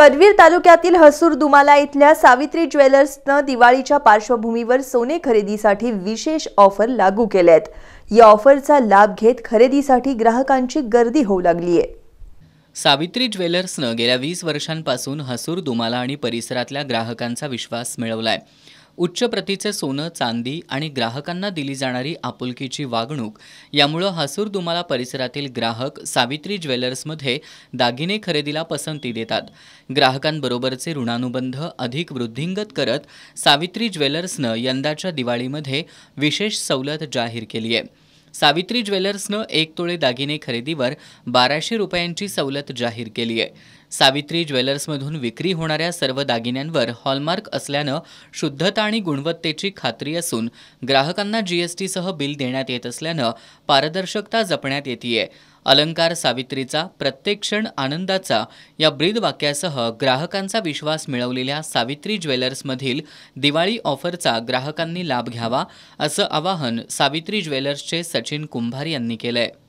कदवीर तालुक्यातील हसूर दुमाला इथल्या सावित्री ज्वेलर्सनं दिवाळीच्या पार्श्वभूमीवर सोने खरेदीसाठी विशेष ऑफर लागू केल्या आहेत या ऑफरचा लाभ घेत खरेदीसाठी ग्राहकांची गर्दी होऊ लागली आहे सावित्री ज्वेलर्सनं गेल्या वीस वर्षांपासून हसूर दुमाला आणि परिसरातल्या ग्राहकांचा विश्वास मिळवला उच्च प्रतीचे सोनं चांदी आणि ग्राहकांना दिली जाणारी आपुलकीची वागणूक यामुळं हासूर दुमाला परिसरातील ग्राहक सावित्री ज्वेलर्समध्ये दागिने खरेदीला पसंती देतात ग्राहकांबरोबरचे ऋणानुबंध अधिक वृद्धिंगत करत सावित्री ज्वेलर्सनं यंदाच्या दिवाळीमध्ये विशेष सवलत जाहीर केली आहे सावित्री ज्वेलर्सनं एक तोळे दागिने खरेदीवर बाराशे रुपयांची सवलत जाहीर केली आहे सावित्री ज्वेलर्समधून विक्री होणाऱ्या सर्व दागिन्यांवर हॉलमार्क असल्यानं शुद्धता आणि गुणवत्तेची खात्री असून ग्राहकांना जीएसटीसह बिल देण्यात येत असल्यानं पारदर्शकता जपण्यात येते अलंकार सावित्रीचा प्रत्येक क्षण आनंदाचा या ब्रीद वाक्यासह ग्राहकांचा विश्वास मिळवलेल्या सावित्री ज्वेलर्समधील दिवाळी ऑफरचा ग्राहकांनी लाभ घ्यावा असं आवाहन सावित्री ज्वेलर्सचे सचिन कुंभार यांनी केलं आहे